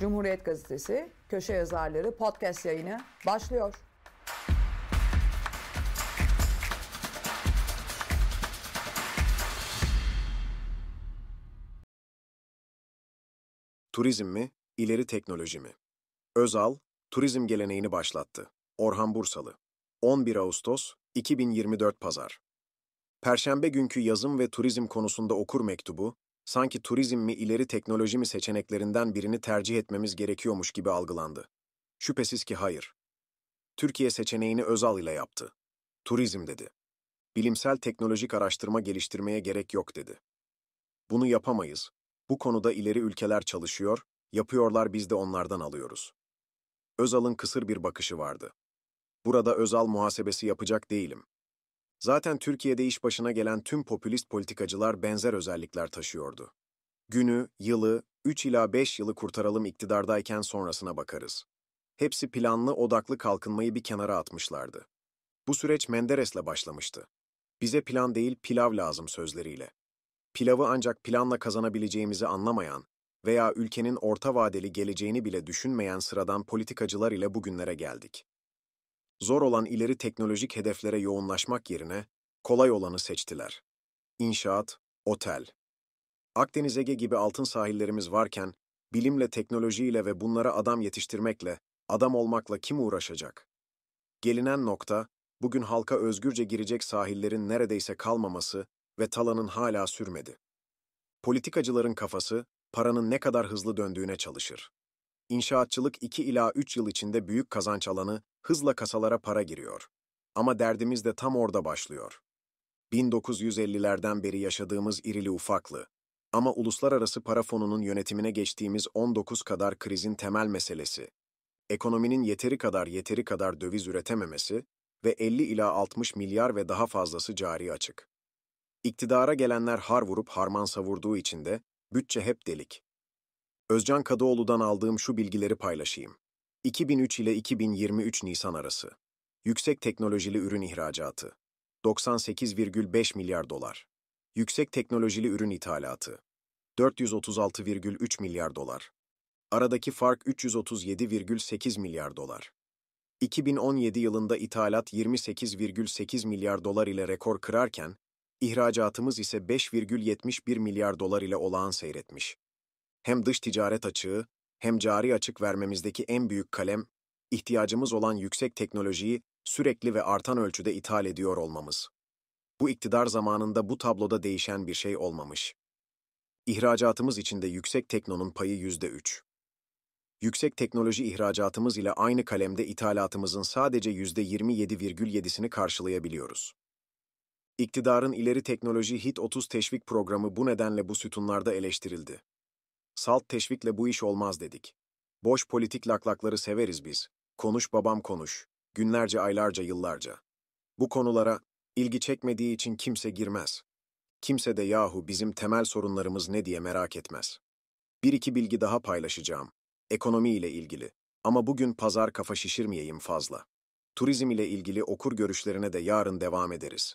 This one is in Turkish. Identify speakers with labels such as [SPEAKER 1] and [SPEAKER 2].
[SPEAKER 1] Cumhuriyet Gazetesi köşe yazarları podcast yayını başlıyor.
[SPEAKER 2] Turizm mi, ileri teknoloji mi? Özal, turizm geleneğini başlattı. Orhan Bursalı. 11 Ağustos 2024 Pazar. Perşembe günkü yazım ve turizm konusunda okur mektubu, sanki turizm mi ileri teknoloji mi seçeneklerinden birini tercih etmemiz gerekiyormuş gibi algılandı. Şüphesiz ki hayır. Türkiye seçeneğini Özal ile yaptı. Turizm dedi. Bilimsel teknolojik araştırma geliştirmeye gerek yok dedi. Bunu yapamayız. Bu konuda ileri ülkeler çalışıyor, yapıyorlar biz de onlardan alıyoruz. Özal'ın kısır bir bakışı vardı. Burada Özal muhasebesi yapacak değilim. Zaten Türkiye'de iş başına gelen tüm popülist politikacılar benzer özellikler taşıyordu. Günü, yılı, 3 ila 5 yılı kurtaralım iktidardayken sonrasına bakarız. Hepsi planlı, odaklı kalkınmayı bir kenara atmışlardı. Bu süreç Menderes'le başlamıştı. Bize plan değil, pilav lazım sözleriyle. Pilavı ancak planla kazanabileceğimizi anlamayan veya ülkenin orta vadeli geleceğini bile düşünmeyen sıradan politikacılar ile bugünlere geldik zor olan ileri teknolojik hedeflere yoğunlaşmak yerine kolay olanı seçtiler. İnşaat, otel. Akdeniz Ege gibi altın sahillerimiz varken, bilimle, teknolojiyle ve bunlara adam yetiştirmekle, adam olmakla kim uğraşacak? Gelinen nokta, bugün halka özgürce girecek sahillerin neredeyse kalmaması ve talanın hala sürmedi. Politikacıların kafası, paranın ne kadar hızlı döndüğüne çalışır. İnşaatçılık 2 ila 3 yıl içinde büyük kazanç alanı, hızla kasalara para giriyor. Ama derdimiz de tam orada başlıyor. 1950'lerden beri yaşadığımız irili ufaklı ama uluslararası para fonunun yönetimine geçtiğimiz 19 kadar krizin temel meselesi, ekonominin yeteri kadar yeteri kadar döviz üretememesi ve 50 ila 60 milyar ve daha fazlası cari açık. İktidara gelenler har vurup harman savurduğu için de bütçe hep delik. Özcan Kadıoğlu'dan aldığım şu bilgileri paylaşayım. 2003 ile 2023 Nisan arası. Yüksek teknolojili ürün ihracatı. 98,5 milyar dolar. Yüksek teknolojili ürün ithalatı. 436,3 milyar dolar. Aradaki fark 337,8 milyar dolar. 2017 yılında ithalat 28,8 milyar dolar ile rekor kırarken, ihracatımız ise 5,71 milyar dolar ile olağan seyretmiş. Hem dış ticaret açığı hem cari açık vermemizdeki en büyük kalem, ihtiyacımız olan yüksek teknolojiyi sürekli ve artan ölçüde ithal ediyor olmamız. Bu iktidar zamanında bu tabloda değişen bir şey olmamış. İhracatımız içinde yüksek teknonun payı yüzde üç. Yüksek teknoloji ihracatımız ile aynı kalemde ithalatımızın sadece yüzde %27,7'sini karşılayabiliyoruz. İktidarın ileri teknoloji HIT 30 teşvik programı bu nedenle bu sütunlarda eleştirildi. Salt teşvikle bu iş olmaz dedik. Boş politik laklakları severiz biz. Konuş babam konuş. Günlerce, aylarca, yıllarca. Bu konulara ilgi çekmediği için kimse girmez. Kimse de yahu bizim temel sorunlarımız ne diye merak etmez. Bir iki bilgi daha paylaşacağım. Ekonomi ile ilgili. Ama bugün pazar kafa şişirmeyeyim fazla. Turizm ile ilgili okur görüşlerine de yarın devam ederiz.